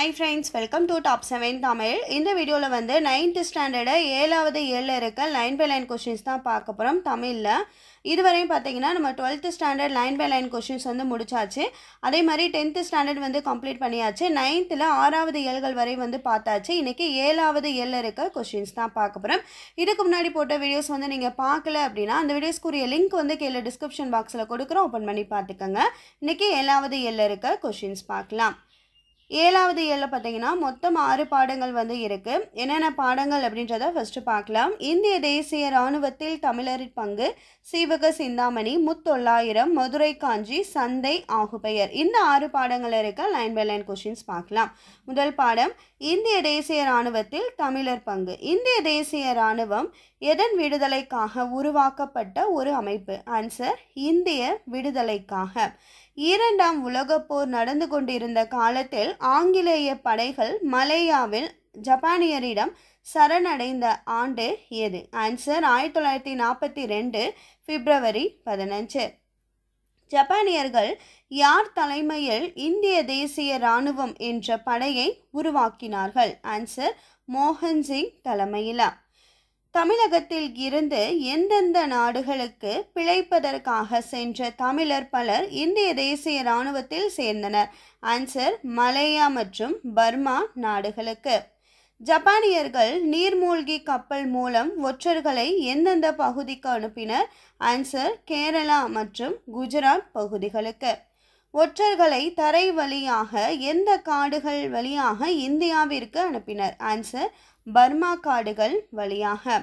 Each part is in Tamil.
high friends welcome to top seven Tamil இந்த வீடியோவில் வந்து நைன்த்து ஸ்டாண்டர்டு ஏழாவது ஏழில் இருக்க லைன் பை லைன் கொஷின்ஸ் தான் பார்க்க போகிறோம் தமிழில் இதுவரையும் பார்த்தீங்கன்னா நம்ம twelfth standard line by line questions வந்து முடிச்சாச்சு அதே மாதிரி டென்த்து ஸ்டாண்டர்ட் வந்து கம்ப்ளீட் பண்ணியாச்சு நைன்த்தில் ஆறாவது ஏழ்கள் வரை வந்து பார்த்தாச்சு இன்றைக்கி ஏழாவது ஏழில் இருக்க கொஷின்ஸ் தான் பார்க்க போகிறோம் இதுக்கு முன்னாடி போட்ட வீடியோஸ் வந்து நீங்கள் பார்க்கல அப்படின்னா அந்த வீடியோஸ்க்குரிய லிங்க் வந்து கீழே டிஸ்கிரிப்ஷன் பாக்ஸில் கொடுக்குறோம் ஓப்பன் பண்ணி பார்த்துக்கோங்க இன்றைக்கி ஏழாவது ஏழில் இருக்க கொஷின்ஸ் பார்க்கலாம் ஏழாவது ஏழில் பார்த்தீங்கன்னா மொத்தம் ஆறு பாடங்கள் வந்து இருக்குது என்னென்ன பாடங்கள் அப்படின்றத ஃபஸ்ட்டு பார்க்கலாம் இந்திய தேசிய இராணுவத்தில் தமிழரின் பங்கு சீவக சிந்தாமணி முத்தொள்ளாயிரம் மதுரை காஞ்சி சந்தை ஆகுபெயர் இந்த ஆறு பாடங்கள் இருக்க லைன் பை லைன் கொஷின்ஸ் பார்க்கலாம் முதல் பாடம் இந்திய தேசிய இராணுவத்தில் தமிழர் பங்கு இந்திய தேசிய இராணுவம் எதன் விடுதலைக்காக உருவாக்கப்பட்ட ஒரு அமைப்பு ஆன்சர் இந்திய விடுதலைக்காக இரண்டாம் உலகப்போர் நடந்து கொண்டிருந்த காலத்தில் ஆங்கிலேய படைகள் மலேயாவில் ஜப்பானியரிடம் சரணடைந்த ஆண்டு எது ஆன்சர் ஆயிரத்தி தொள்ளாயிரத்தி நாற்பத்தி ரெண்டு பிப்ரவரி பதினஞ்சு ஜப்பானியர்கள் யார் தலைமையில் இந்திய தேசிய இராணுவம் என்ற படையை உருவாக்கினார்கள் ஆன்சர் மோகன்சிங் தலைமையிலா தமிழகத்தில் இருந்து எந்தெந்த நாடுகளுக்கு பிழைப்பதற்காக சென்ற தமிழர் பலர் இந்திய தேசிய இராணுவத்தில் சேர்ந்தனர் ஆன்சர் மலையா மற்றும் பர்மா நாடுகளுக்கு ஜப்பானியர்கள் நீர்மூழ்கி கப்பல் மூலம் ஒற்றர்களை எந்தெந்த பகுதிக்கு அனுப்பினர் ஆன்சர் கேரளா மற்றும் குஜராத் பகுதிகளுக்கு ஒற்றர்களை தரை வழியாக எந்த காடுகள் வழியாக இந்தியாவிற்கு அனுப்பினர் ஆன்சர் பர்மா காடுகள் வழியாக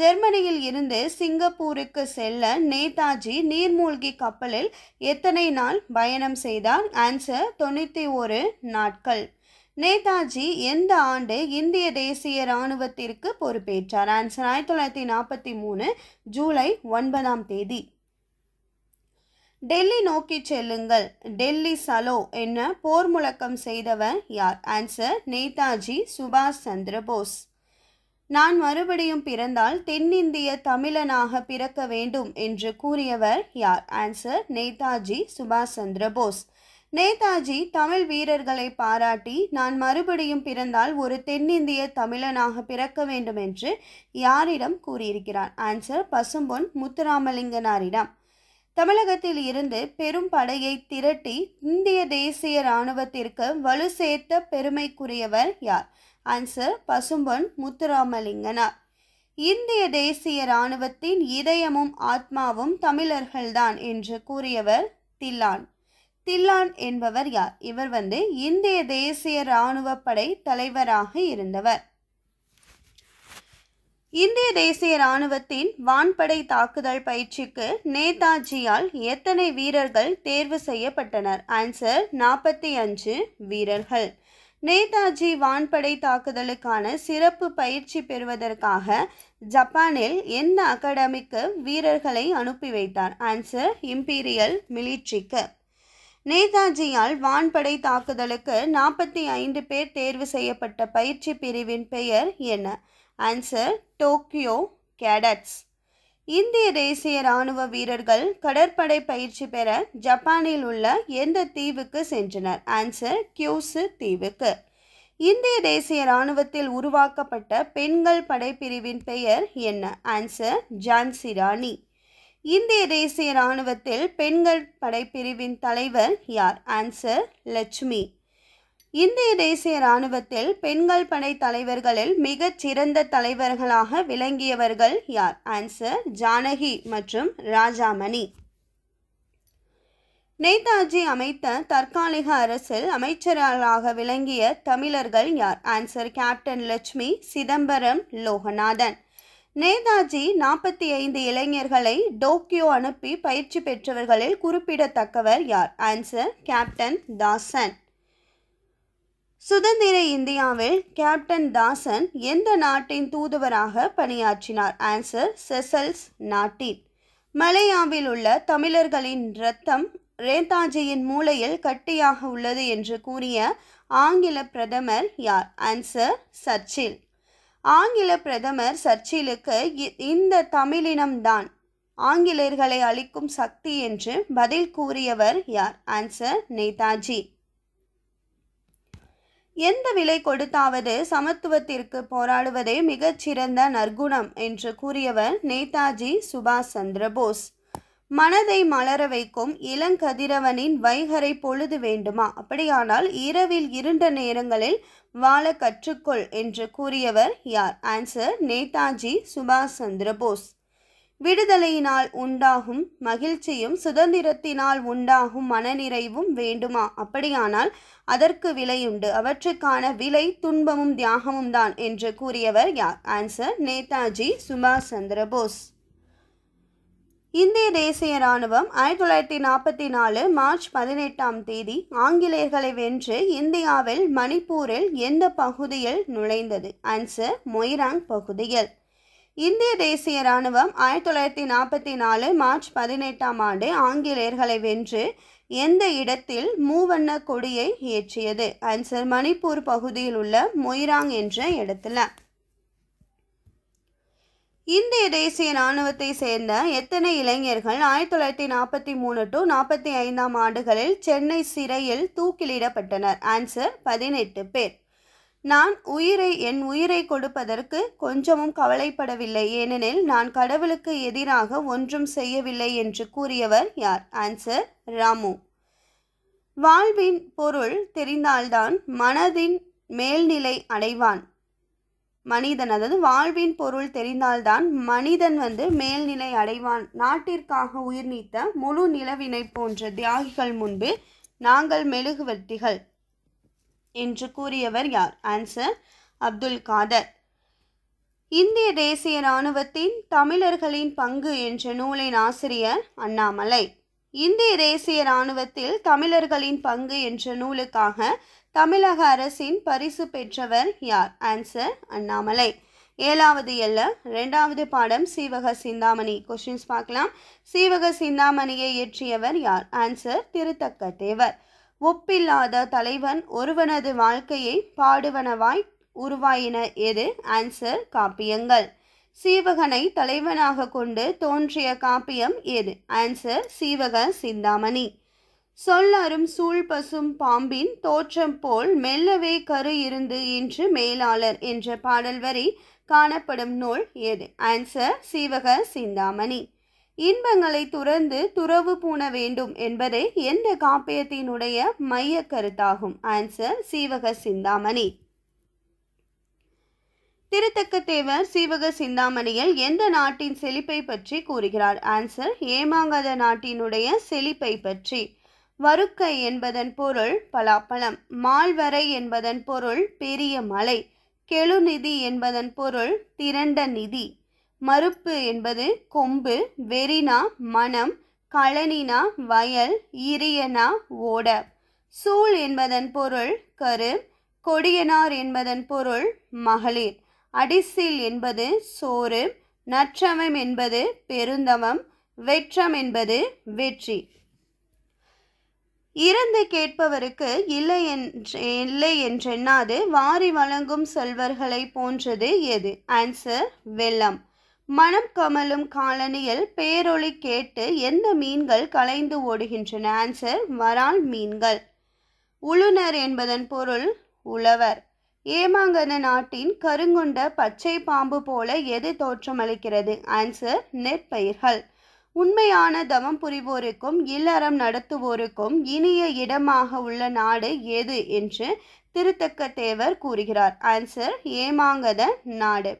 ஜெர்மனியில் இருந்து சிங்கப்பூருக்கு செல்ல நேதாஜி நீர்மூழ்கி கப்பலில் எத்தனை நாள் பயணம் செய்தார் ஆன்சர் தொண்ணூற்றி ஒரு நாட்கள் நேதாஜி எந்த ஆண்டு இந்திய தேசிய இராணுவத்திற்கு பொறுப்பேற்றார் ஆன்சர் ஆயிரத்தி தொள்ளாயிரத்தி நாற்பத்தி மூணு ஜூலை ஒன்பதாம் தேதி டெல்லி நோக்கி செல்லுங்கள் டெல்லி சலோ என போர் முழக்கம் செய்தவர் யார் ஆன்சர் நேதாஜி சுபாஷ் சந்திரபோஸ் நான் மறுபடியும் பிறந்தால் தென்னிந்திய தமிழனாக பிறக்க வேண்டும் என்று கூறியவர் யார் ஆன்சர் நேதாஜி சுபாஷ் சந்திர போஸ் நேதாஜி தமிழ் வீரர்களை பாராட்டி நான் மறுபடியும் பிறந்தால் ஒரு தென்னிந்திய தமிழனாக பிறக்க வேண்டும் என்று யாரிடம் கூறியிருக்கிறார் ஆன்சர் பசும்பொன் முத்துராமலிங்கனாரிடம் தமிழகத்தில் இருந்து பெரும் படையை திரட்டி இந்திய தேசிய இராணுவத்திற்கு வலு சேர்த்த பெருமைக்குரியவர் யார் ஆன்சர் பசும்பொன் முத்துராமலிங்கனார் இந்திய தேசிய இராணுவத்தின் இதயமும் ஆத்மாவும் தமிழர்கள்தான் என்று கூறியவர் தில்லான் தில்லான் என்பவர் யார் இவர் வந்து இந்திய தேசிய இராணுவ படை தலைவராக இருந்தவர் இந்திய தேசிய ராணுவத்தின் வான்படை தாக்குதல் பயிற்சிக்கு நேதாஜியால் எத்தனை வீரர்கள் தேர்வு செய்யப்பட்டனர் ஆன்சர் நாற்பத்தி அஞ்சு வீரர்கள் நேதாஜி வான்படை தாக்குதலுக்கான சிறப்பு பயிற்சி பெறுவதற்காக ஜப்பானில் எந்த அகாடமிக்கு வீரர்களை அனுப்பி வைத்தார் ஆன்சர் இம்பீரியல் மிலிட்ரிக்கு நேதாஜியால் வான்படை தாக்குதலுக்கு நாற்பத்தி ஐந்து பேர் தேர்வு செய்யப்பட்ட பயிற்சி பிரிவின் பெயர் என்ன ஆன்சர் டோக்கியோ கேடட்ஸ் இந்திய தேசிய இராணுவ வீரர்கள் கடற்படை பயிற்சி பெற ஜப்பானில் உள்ள எந்த தீவுக்கு சென்றனர் ஆன்சர் கியூசு தீவுக்கு இந்திய தேசிய இராணுவத்தில் உருவாக்கப்பட்ட பெண்கள் படைப்பிரிவின் பெயர் என்ன ஆன்சர் ஜான்சி ராணி இந்திய தேசிய இராணுவத்தில் பெண்கள் படைப்பிரிவின் தலைவர் யார் ஆன்சர் லட்சுமி இந்திய தேசிய இராணுவத்தில் பெண்கள் படை தலைவர்களில் மிகச் சிறந்த தலைவர்களாக விளங்கியவர்கள் யார் ஆன்சர் ஜானகி மற்றும் ராஜாமணி நேதாஜி அமைத்த தற்காலிக அரசில் அமைச்சராக விளங்கிய தமிழர்கள் யார் ஆன்சர் கேப்டன் லட்சுமி சிதம்பரம் லோகநாதன் நேதாஜி நாற்பத்தி ஐந்து இளைஞர்களை டோக்கியோ அனுப்பி பயிற்சி பெற்றவர்களில் குறிப்பிடத்தக்கவர் யார் ஆன்சர் கேப்டன் தாசன் சுதந்திர இந்தியாவில் கேப்டன் தாசன் எந்த நாட்டின் தூதுவராக பணியாற்றினார் ஆன்சர் செசல்ஸ் நாட்டின் மலையாவில் உள்ள தமிழர்களின் இரத்தம் ரேதாஜியின் மூளையில் கட்டியாக உள்ளது என்று கூறிய ஆங்கில பிரதமர் யார் ஆன்சர் சர்ச்சில் ஆங்கில பிரதமர் சர்ச்சிலுக்கு இந்த தமிழினம்தான் ஆங்கிலேயர்களை அளிக்கும் சக்தி என்று பதில் கூறியவர் யார் ஆன்சர் நேதாஜி எந்த விலை கொடுத்தாவது சமத்துவத்திற்கு போராடுவதே மிகச்சிறந்த நற்குணம் என்று கூறியவர் நேதாஜி சுபாஷ் சந்திரபோஸ் மனதை மலர வைக்கும் இளங்கதிரவனின் வைகரை பொழுது வேண்டுமா அப்படியானால் இரவில் இருண்ட நேரங்களில் வாழ கற்றுக்கொள் என்று கூறியவர் யார் ஆன்சர் நேதாஜி சுபாஷ் சந்திரபோஸ் விடுதலையினால் உண்டாகும் மகிழ்ச்சியும் சுதந்திரத்தினால் உண்டாகும் மனநிறைவும் வேண்டுமா அப்படியானால் அதற்கு விலையுண்டு அவற்றுக்கான விலை துன்பமும் தியாகமும் தான் என்று கூறியவர் யார் ஆன்சர் நேதாஜி சுபாஷ் சந்திர போஸ் இந்திய தேசிய இராணுவம் ஆயிரத்தி தொள்ளாயிரத்தி நாற்பத்தி நாலு மார்ச் பதினெட்டாம் தேதி ஆங்கிலேயர்களை வென்று இந்தியாவில் மணிப்பூரில் எந்த பகுதியில் நுழைந்தது ஆன்சர் மொய்ராங் பகுதியில் இந்திய தேசிய இராணுவம் ஆயிரத்தி தொள்ளாயிரத்தி நாற்பத்தி நாலு மார்ச் பதினெட்டாம் ஆண்டு ஆங்கிலேயர்களை வென்று எந்த இடத்தில் மூவண்ண கொடியை ஏற்றியது ஆன்சர் மணிப்பூர் பகுதியில் உள்ள மொய்ராங் என்ற இடத்துல இந்திய தேசிய இராணுவத்தை சேர்ந்த எத்தனை இளைஞர்கள் ஆயிரத்தி தொள்ளாயிரத்தி நாற்பத்தி மூணு டு நாற்பத்தி ஐந்தாம் ஆண்டுகளில் சென்னை சிறையில் தூக்கிலிடப்பட்டனர் ஆன்சர் பதினெட்டு பேர் நான் உயிரை என் உயிரை கொடுப்பதற்கு கொஞ்சமும் கவலைப்படவில்லை ஏனெனில் நான் கடவுளுக்கு எதிராக ஒன்றும் செய்யவில்லை என்று கூறியவர் யார் ஆன்சர் ராமு வாழ்வின் பொருள் தெரிந்தால்தான் மனதின் மேல்நிலை அடைவான் மனிதன் அதாவது வாழ்வின் பொருள் தெரிந்தால்தான் மனிதன் வந்து மேல்நிலை அடைவான் நாட்டிற்காக உயிர் நீத்த முழு நிலவினை போன்ற தியாகிகள் முன்பு நாங்கள் மெழுகுவர்த்திகள் என்று கூறியவர் யார் ஆன்சர் அப்துல் காதர் இந்திய தேசிய இராணுவத்தின் தமிழர்களின் பங்கு என்ற நூலின் ஆசிரியர் அண்ணாமலை இந்திய தேசிய இராணுவத்தில் தமிழர்களின் பங்கு என்ற நூலுக்காக தமிழக அரசின் பரிசு பெற்றவர் யார் ஆன்சர் அண்ணாமலை ஏழாவது எல்ல ரெண்டாவது பாடம் சீவக சிந்தாமணி கொஷின்ஸ் பார்க்கலாம் சீவக சிந்தாமணியை இயற்றியவர் யார் ஆன்சர் திருத்தக்க தேவர் ஒப்பில்லாத தலைவன் ஒருவனது வாழ்க்கையை பாடுவனவாய் உருவாயின எது ஆன்சர் காப்பியங்கள் சீவகனை தலைவனாக கொண்டு தோன்றிய காப்பியம் எது ஆன்சர் சீவக சிந்தாமணி சொல்லரும் சூழ்பசும் பாம்பின் தோற்றம் போல் மெல்லவே கரு இருந்து இன்று மேலாளர் என்ற பாடல் வரி காணப்படும் நூல் எது ஆன்சர் சீவக சிந்தாமணி இன்பங்களை துறந்து துறவு பூண வேண்டும் என்பதே எந்த காப்பியத்தினுடைய மைய கருத்தாகும் ஆன்சர் சீவக சிந்தாமணி திருத்தக்கத்தேவர் சீவக சிந்தாமணியில் எந்த நாட்டின் செழிப்பை பற்றி கூறுகிறார் ஆன்சர் ஏமாங்கத நாட்டினுடைய செழிப்பை பற்றி வருக்கை என்பதன் பொருள் பலாப்பழம் மால்வரை என்பதன் பொருள் பெரிய மலை கெழுநிதி என்பதன் பொருள் திரண்ட நிதி மறுப்பு என்பது கொம்பு வெறினா மனம் களனினா வயல் இரியனா ஓட சூழ் என்பதன் பொருள் கரு கொடியனார் என்பதன் பொருள் மகளிர் அடிசில் என்பது சோறு நற்றவம் என்பது பெருந்தவம் வெற்றம் என்பது வெற்றி இறந்து கேட்பவருக்கு இல்லை என்று இல்லை என்றென்னாது வாரி வழங்கும் செல்வர்களை போன்றது எது ஆன்சர் வெள்ளம் மனம் கமலும் காலனியில் பேரொளி கேட்டு எந்த மீன்கள் கலைந்து ஓடுகின்றன ஆன்சர் வரால் மீன்கள் உளுநர் என்பதன் பொருள் உழவர் ஏமாங்கன நாட்டின் கருங்குண்ட பச்சை பாம்பு போல எது தோற்றமளிக்கிறது ஆன்சர் நெற்பயிர்கள் உண்மையான தவம் புரிவோருக்கும் இல்லறம் நடத்துவோருக்கும் இனிய இடமாக உள்ள நாடு எது என்று திருத்தக்க தேவர் கூறுகிறார் ஆன்சர் ஏமாங்கத நாடு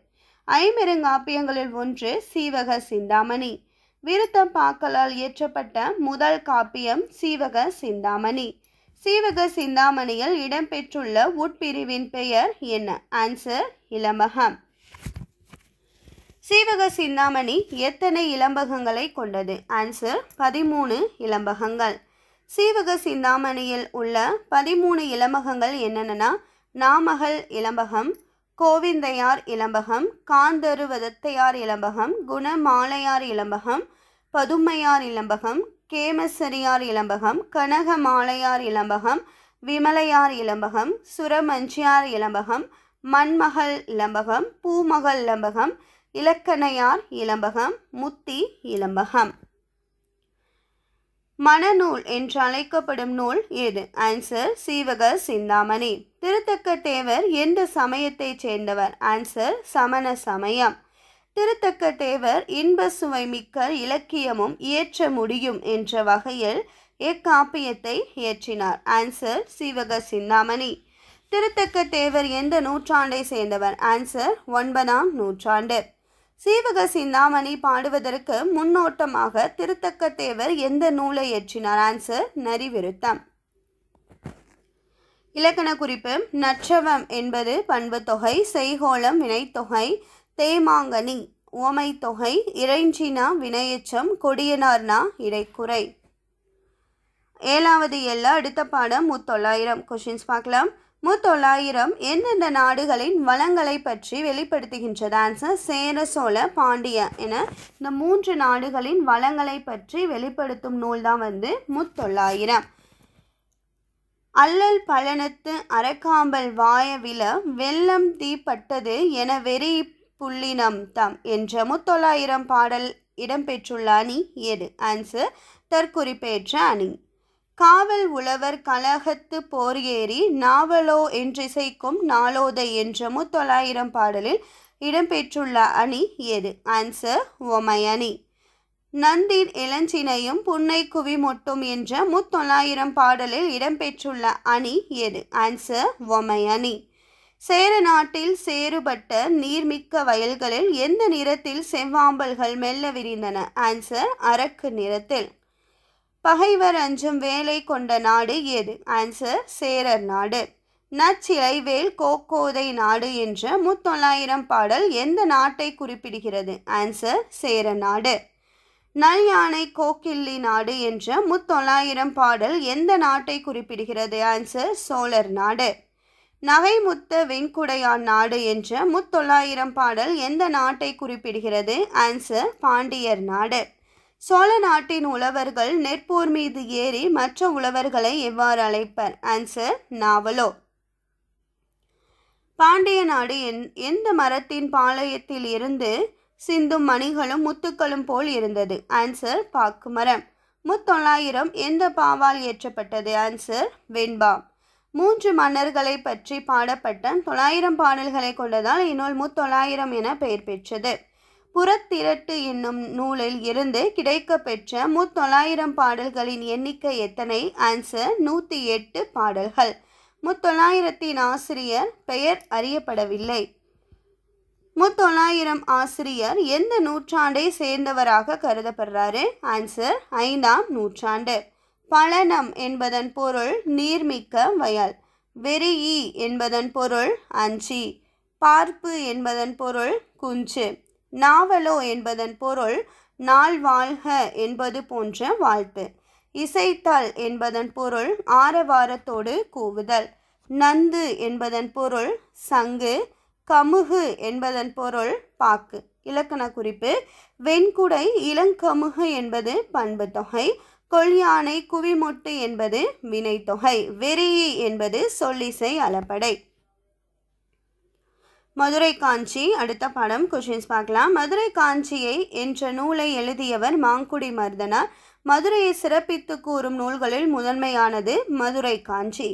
ஐமிருங்காப்பியங்களில் ஒன்று சீவக சிந்தாமணி விருத்தம் பாக்கலால் இயற்றப்பட்ட முதல் காப்பியம் சீவக சிந்தாமணி சீவக சிந்தாமணியில் இடம்பெற்றுள்ள உட்பிரிவின் பெயர் என்ன ஆன்சர் இளம்பகம் சீவக சிந்தாமணி எத்தனை இளம்பகங்களை கொண்டது ஆன்சர் பதிமூணு இளம்பகங்கள் சீவக சிந்தாமணியில் உள்ள பதிமூணு இளம்பகங்கள் என்னென்னா நாமகள் இளம்பகம் கோவிந்தையார் இளம்பகம் காந்தருவதத்தையார் இளம்பகம் குணமாலையார் இளம்பகம் பதுமையார் இளம்பகம் கேமசரியார் இளம்பகம் கனகமாலையார் இளம்பகம் விமலையார் இளம்பகம் சுரமஞ்சியார் இளம்பகம் மண்மகள் இளம்பகம் பூமகள் இளம்பகம் இலக்கணையார் இளம்பகம் முத்தி இளம்பகம் மணநூல் என்று அழைக்கப்படும் நூல் எது ஆன்சர் சீவக சிந்தாமணி திருத்தக்க தேவர் எந்த சமயத்தைச் சேர்ந்தவர் ஆன்சர் சமண சமயம் திருத்தக்க தேவர் இன்ப சுவை மிக்க இலக்கியமும் இயற்ற முடியும் என்ற வகையில் எக்காப்பியத்தை இயற்றினார் ஆன்சர் சீவக சிந்தாமணி திருத்தக்க தேவர் எந்த நூற்றாண்டை சேர்ந்தவர் ஆன்சர் ஒன்பதாம் நூற்றாண்டு சீவக சிந்தாமணி பாடுவதற்கு முன்னோட்டமாக திருத்தக்க தேவர் எந்த நூலை இயற்றினார் ஆன்சர் நரிவிருத்தம் இலக்கண குறிப்பு நற்றவம் என்பது பண்பு தொகை செய்கோளம் வினைத்தொகை தேமாங்கனி ஓமை தொகை இறைஞ்சினா வினையச்சம் கொடியனார்னா இடைக்குறை ஏழாவது எல்லா அடுத்த பாடம் முத்தொள்ளாயிரம் கொஷின்ஸ் பார்க்கலாம் முத்தொள்ளாயிரம் எந்தெந்த நாடுகளின் வளங்களை பற்றி வெளிப்படுத்துகின்றது ஆன்சர் சேர சோழ பாண்டிய என இந்த மூன்று நாடுகளின் வளங்களை பற்றி வெளிப்படுத்தும் நூல் தான் வந்து முத்தொள்ளாயிரம் அல்லல் பலனத்து அறக்காம்பல் வாயவில வெள்ளம் தீப்பட்டது என வெறி புள்ளினம் தம் என்ற முத்தொள்ளாயிரம் பாடல் இடம்பெற்றுள்ள அணி எது ஆன்சர் தற்குறிப்பேற்ற அணி காவல் உழவர் கலகத்து போர் ஏறி நாவலோ என்றிசைக்கும் நாளோதை என்ற முத்தொள்ளாயிரம் பாடலில் இடம்பெற்றுள்ள அணி எது ஆன்சர் ஒமை அணி நந்தின் இளஞ்சினையும் புன்னை குவி மொட்டும் என்ற முத்தொள்ளாயிரம் பாடலில் இடம்பெற்றுள்ள அணி எது ஆன்சர் ஒமை அணி சேர நாட்டில் சேறுபட்ட நீர்மிக்க வயல்களில் எந்த நிறத்தில் செவ்வாம்பல்கள் மெல்ல விரிந்தன ஆன்சர் அரக்கு நிறத்தில் பகைவர் அஞ்சும் வேலை கொண்ட நாடு எது ஆன்சர் சேரர் நாடு நச்சிலைவேல் கோக்கோதை நாடு என்ற முத்தொள்ளாயிரம் பாடல் எந்த நாட்டை குறிப்பிடுகிறது ஆன்சர் சேர நாடு நல் யானை கோக்கில்லி நாடு என்ற முத்தொள்ளாயிரம் பாடல் எந்த நாட்டை குறிப்பிடுகிறது ஆன்சர் சோழர் நாடு நகைமுத்த வெண்குடையான் நாடு என்ற முத்தொள்ளாயிரம் பாடல் எந்த நாட்டை குறிப்பிடுகிறது ஆன்சர் பாண்டியர் நாடு சோழ நாட்டின் உழவர்கள் நெற்போர் மீது ஏறி மற்ற உழவர்களை எவ்வாறு அழைப்பர் ஆன்சர் நாவலோ பாண்டிய நாடு என் எந்த மரத்தின் பாளையத்தில் இருந்து சிந்தும் மணிகளும் முத்துக்களும் போல் இருந்தது ஆன்சர் பாக்கு மரம் முத்தொள்ளாயிரம் எந்த பாவால் ஏற்றப்பட்டது ஆன்சர் வெண்பா மூன்று மன்னர்களை பற்றி பாடப்பட்ட தொள்ளாயிரம் பாடல்களை கொண்டதால் இந்நூல் முத்தொள்ளாயிரம் என பெயர் பெற்றது புறத்திரட்டு என்னும் நூலில் இருந்து கிடைக்கப்பெற்ற முத்தொள்ளாயிரம் பாடல்களின் எண்ணிக்கை எத்தனை ஆன்சர் நூற்றி எட்டு பாடல்கள் முத்தொள்ளாயிரத்தின் ஆசிரியர் பெயர் அறியப்படவில்லை முத்தொள்ளாயிரம் ஆசிரியர் எந்த நூற்றாண்டை சேர்ந்தவராக கருதப்படுறாரு ஆன்சர் ஐந்தாம் நூற்றாண்டு பழனம் என்பதன் பொருள் நீர்மிக்க வயல் வெறியி என்பதன் பொருள் அஞ்சி பார்ப்பு என்பதன் பொருள் குஞ்சு நாவலோ என்பதன் பொருள் நாள் வாழ்க என்பது போன்ற வாழ்த்து இசைத்தல் என்பதன் பொருள் ஆரவாரத்தோடு கூவுதல் நந்து என்பதன் பொருள் சங்கு கமுகு என்பதன் பொருள் பாக்கு இலக்கண குறிப்பு வெண்குடை இளங்கமுகு என்பது பண்பு தொகை கொள்யானை குவிமொட்டு என்பது வினைத்தொகை வெறியி என்பது சொல்லிசை அளப்படை மதுரை காஞ்சி அடுத்த படம் கொஷின்ஸ் பார்க்கலாம் மதுரை காஞ்சியை என்ற நூலை எழுதியவர் மாங்குடி மர்தனார் மதுரையை சிறப்பித்து கூறும் நூல்களில் முதன்மையானது மதுரை காஞ்சி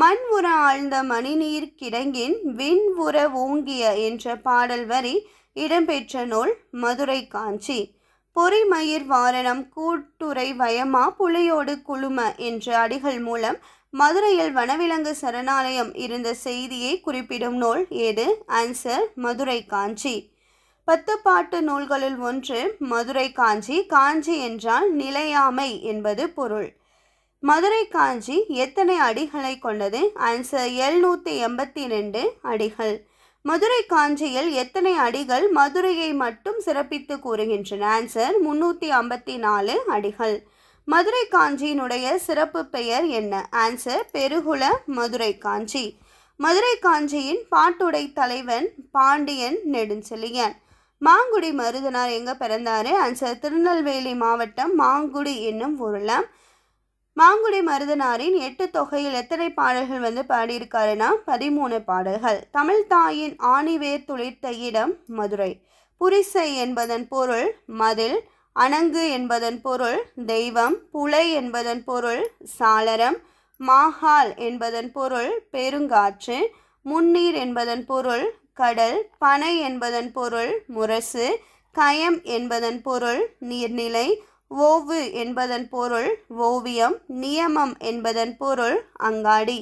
மண் உர ஆழ்ந்த மணிநீர் கிடங்கின் விண் உர ஓங்கிய என்ற பாடல் வரி இடம்பெற்ற நூல் மதுரை காஞ்சி பொறிமயிர் வாரணம் கூட்டுரை வயமா புலியோடு குழும என்ற அடிகள் மூலம் மதுரையில் வனவிலங்கு சரணாலயம் இருந்த செய்தியை குறிப்பிடும் நூல் எது ஆன்சர் மதுரை காஞ்சி பத்து பாட்டு நூல்களில் ஒன்று மதுரை காஞ்சி காஞ்சி என்றால் நிலையாமை என்பது பொருள் மதுரை காஞ்சி எத்தனை அடிகளை கொண்டது ஆன்சர் எழுநூற்றி எண்பத்தி ரெண்டு அடிகள் மதுரை காஞ்சியில் எத்தனை அடிகள் மதுரையை மட்டும் சிறப்பித்து கூறுகின்றன ஆன்சர் முன்னூற்றி ஐம்பத்தி நாலு அடிகள் மதுரை காஞ்சியினுடைய சிறப்பு பெயர் என்ன ஆன்சர் பெருகுல மதுரை காஞ்சி மதுரை காஞ்சியின் பாட்டுடை தலைவன் பாண்டியன் நெடுஞ்செழியன் மாங்குடி மருதனார் எங்கே பிறந்தார் ஆன்சர் திருநெல்வேலி மாவட்டம் மாங்குடி என்னும் ஊரில் மாங்குடி மருதனாரின் எட்டு தொகையில் எத்தனை பாடல்கள் வந்து பாடியிருக்காருன்னா பதிமூணு பாடல்கள் தமிழ் தாயின் ஆணிவேர் துளிர்த்த இடம் மதுரை புரிசை என்பதன் பொருள் மதில் அணங்கு என்பதன் பொருள் தெய்வம் புலை என்பதன் பொருள் சாளரம் மாஹால் என்பதன் பொருள் பெருங்காற்று முன்னீர் என்பதன் பொருள் கடல் பனை என்பதன் பொருள் முரசு கயம் என்பதன் பொருள் நீர்நிலை ஓவு என்பதன் பொருள் ஓவியம் நியமம் என்பதன் பொருள் அங்காடி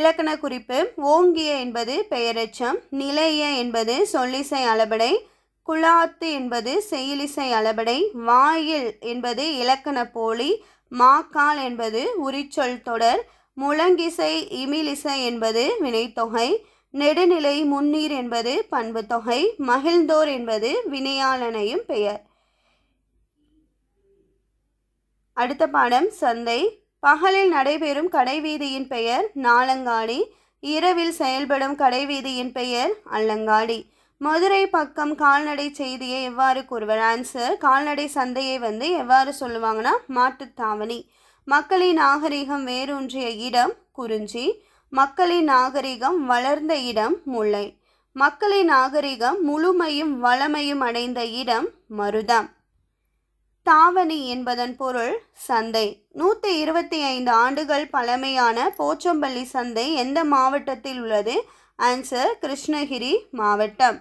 இலக்கண குறிப்பு ஓங்கிய என்பது பெயரெச்சம் நிலைய என்பது சொல்லிசை அளபடை குழாத்து என்பது செயலிசை அளபடை வாயில் என்பது இலக்கண போலி மாக்கால் என்பது உரிச்சொல் தொடர் முழங்கிசை இமிலிசை என்பது வினைத்தொகை நெடுநிலை முன்னீர் என்பது பண்பு தொகை மகிழ்ந்தோர் என்பது வினையாளனையும் பெயர் அடுத்த பாடம் சந்தை பகலில் நடைபெறும் கடைவீதியின் பெயர் நாளங்காடி இரவில் செயல்படும் கடைவீதியின் பெயர் அல்லங்காடி மதுரை பக்கம் கால்நடை செய்தியை எவ்வாறு கூறுவர் ஆன்சர் கால்நடை சந்தையை வந்து எவ்வாறு சொல்லுவாங்கன்னா மாட்டுத்தாவணி மக்களின் நாகரிகம் வேரூன்றிய இடம் குறிஞ்சி மக்களின் நாகரிகம் வளர்ந்த இடம் முல்லை மக்களின் நாகரிகம் முழுமையும் வளமையும் அடைந்த இடம் மருதம் தாவணி என்பதன் பொருள் சந்தை நூற்றி இருபத்தி ஐந்து ஆண்டுகள் பழமையான போச்சம்பள்ளி சந்தை எந்த மாவட்டத்தில் உள்ளது ஆன்சர் கிருஷ்ணகிரி மாவட்டம்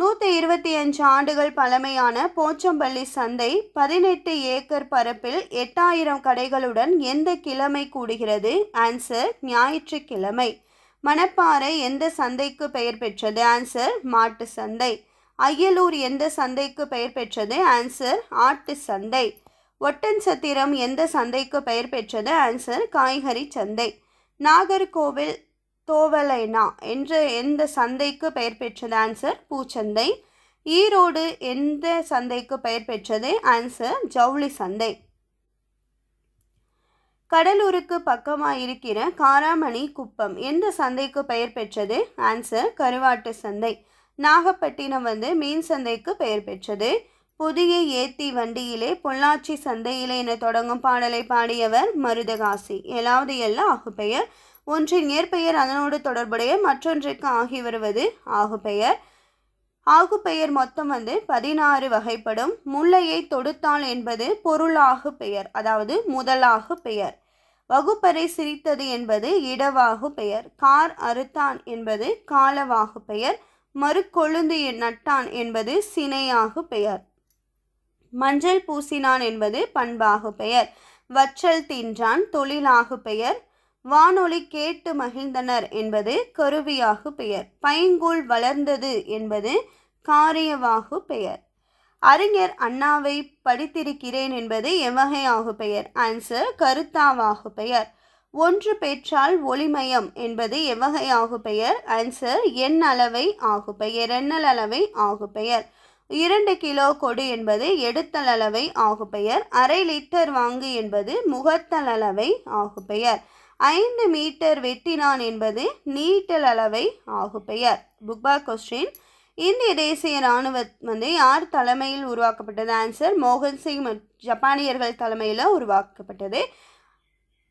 நூற்றி இருபத்தி அஞ்சு ஆண்டுகள் பழமையான போச்சம்பள்ளி சந்தை பதினெட்டு ஏக்கர் பரப்பில் எட்டாயிரம் கடைகளுடன் எந்த கிழமை கூடுகிறது ஆன்சர் ஞாயிற்றுக்கிழமை மணப்பாறை எந்த சந்தைக்கு பெயர் பெற்றது ஆன்சர் மாட்டு சந்தை அய்யலூர் எந்த சந்தைக்கு பெயர் பெற்றது ஆன்சர் ஆட்டு சந்தை ஒட்டன் சத்திரம் எந்த சந்தைக்கு பெயர் பெற்றது ஆன்சர் காய்கறி சந்தை நாகர்கோவில் தோவலைனா என்ற எந்த சந்தைக்கு பெயர் பெற்றது ஆன்சர் பூச்சந்தை ஈரோடு எந்த சந்தைக்கு பெயர் பெற்றது ஆன்சர் ஜவுளி சந்தை கடலூருக்கு பக்கமாக இருக்கிற காராமணி குப்பம் எந்த சந்தைக்கு பெயர் பெற்றது ஆன்சர் கருவாட்டு சந்தை நாகப்பட்டினம் வந்து மீன் சந்தைக்கு பெயர் பெற்றது புதிய ஏத்தி வண்டியிலே பொள்ளாச்சி சந்தையிலே என தொடங்கும் பாடலை பாடியவர் மருதகாசி ஏழாவது எல்லாம் ஆகு பெயர் ஒன்றின் இயற்பெயர் அதனோடு தொடர்புடைய மற்றொன்றிற்கு ஆகி வருவது ஆகு பெயர் ஆகு பெயர் மொத்தம் வந்து பதினாறு வகைப்படும் முல்லையை தொடுத்தால் என்பது பொருளாகு பெயர் அதாவது முதலாகு பெயர் வகுப்பறை சிரித்தது என்பது இடவாகு பெயர் கார் அறுத்தான் என்பது காலவாகு பெயர் மறுக்கொழுந்து நட்டான் என்பது சினையாகு பெயர் மஞ்சள் பூசினான் என்பது பண்பாகு பெயர் வற்றல் தின்றான் தொழிலாகு பெயர் வானொலி கேட்டு மகிழ்ந்தனர் என்பது கருவியாகு பெயர் பைங்கூழ் வளர்ந்தது என்பது காரியவாகு பெயர் அறிஞர் அண்ணாவை படித்திருக்கிறேன் என்பது எவ்வகையாகு பெயர் ஆன்சர் கருத்தாவாகு பெயர் ஒன்று பெற்றால் ஒளிமயம் என்பது எவ்வகையாகு பெயர் ஆன்சர் எண் அளவை ஆகு பெயர் எண்ணல் அளவை ஆகு பெயர் இரண்டு கிலோ கொடு என்பது எடுத்தல் அளவை ஆகு பெயர் அரை லிட்டர் வாங்கு என்பது முகத்தல் அளவை ஆகு பெயர் ஐந்து மீட்டர் வெட்டினான் என்பது நீட்டல் அளவை ஆகு பெயர் புக்பா கொஸ்டின் இந்திய தேசிய இராணுவ வந்து யார் தலைமையில் உருவாக்கப்பட்டது ஆன்சர் மோகன் சிங் ஜப்பானியர்கள் தலைமையில் உருவாக்கப்பட்டது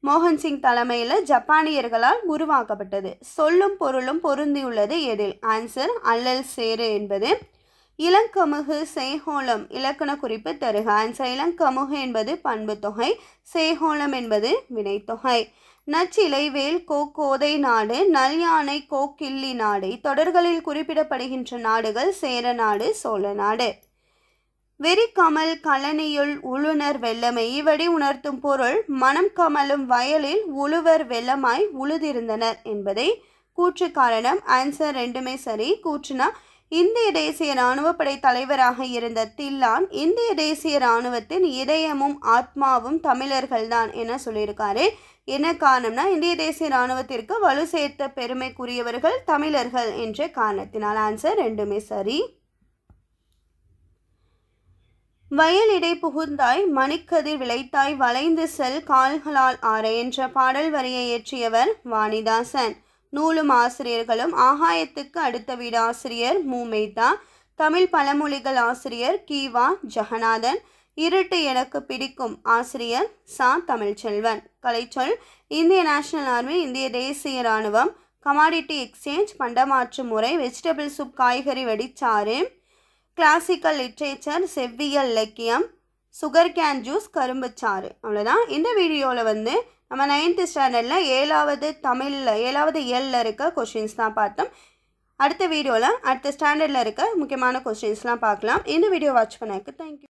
மோகன் சிங் தலைமையில் ஜப்பானியர்களால் உருவாக்கப்பட்டது சொல்லும் பொருளும் பொருந்தியுள்ளது எதில் ஆன்சர் அல்லல் சேரு என்பது இளங்கமுகு சேகோளம் இலக்கண குறிப்பு தருக ஆன்சர் இளங்கமுகு என்பது பண்பு தொகை சேகோளம் என்பது வினைத்தொகை நச்சிலை வேல் கோதை நாடு நல்யானை கோக்கில்லி நாடு தொடர்களில் குறிப்பிடப்படுகின்ற நாடுகள் சேர நாடு சோழ நாடு வெறிக்கமல் கழனியுள் உளுநர் வெள்ளமை இவடி உணர்த்தும் பொருள் மனம் கமலும் வயலில் உழுவர் வெள்ளமாய் உழுதிருந்தனர் என்பதை கூற்று காரணம் ஆன்சர் ரெண்டுமே சரி கூற்றுனா இந்திய தேசிய இராணுவப்படை தலைவராக இருந்த தில்லான் இந்திய தேசிய இராணுவத்தின் இதயமும் ஆத்மாவும் தமிழர்கள்தான் என சொல்லியிருக்காரு என்ன காரணம்னா இந்திய தேசிய இராணுவத்திற்கு வலு சேர்த்த பெருமைக்குரியவர்கள் தமிழர்கள் என்ற காரணத்தினால் ஆன்சர் ரெண்டுமே சரி வயலிடை புகுந்தாய் மணிக்கதிர் விளைத்தாய் வளைந்து செல் கால்களால் ஆற என்ற பாடல் வரியை இயற்றியவர் வாணிதாசன் நூலும் ஆசிரியர்களும் ஆகாயத்துக்கு அடுத்த வீடு ஆசிரியர் மு மேத்தா தமிழ் பழமொழிகள் ஆசிரியர் கீவா ஜெகநாதன் இருட்டு எனக்கு பிடிக்கும் ஆசிரியர் சா தமிழ்ச்செல்வன் கலைச்சொல் இந்திய நேஷனல் ஆர்மி இந்திய தேசிய இராணுவம் கமாடிட்டி எக்ஸ்சேஞ்ச் பண்டமாற்று முறை வெஜிடபிள் சூப் காய்கறி வெடிச்சாறு கிளாசிக்கல் லிட்ரேச்சர் செவ்வியல் இலக்கியம் சுகர் கேன் ஜூஸ் கரும்புச்சாறு அவ்வளோதான் இந்த வீடியோவில் வந்து நம்ம நைன்த்து ஸ்டாண்டர்டில் ஏழாவது தமிழில் ஏழாவது இயலில் இருக்க கொஷின்ஸ் தான் பார்த்தோம் அடுத்த வீடியோவில் அடுத்த ஸ்டாண்டர்டில் இருக்க முக்கியமான கொஷின்ஸ்லாம் பார்க்கலாம் இந்த வீடியோ வாட்ச் பண்ணக்கு தேங்க்யூ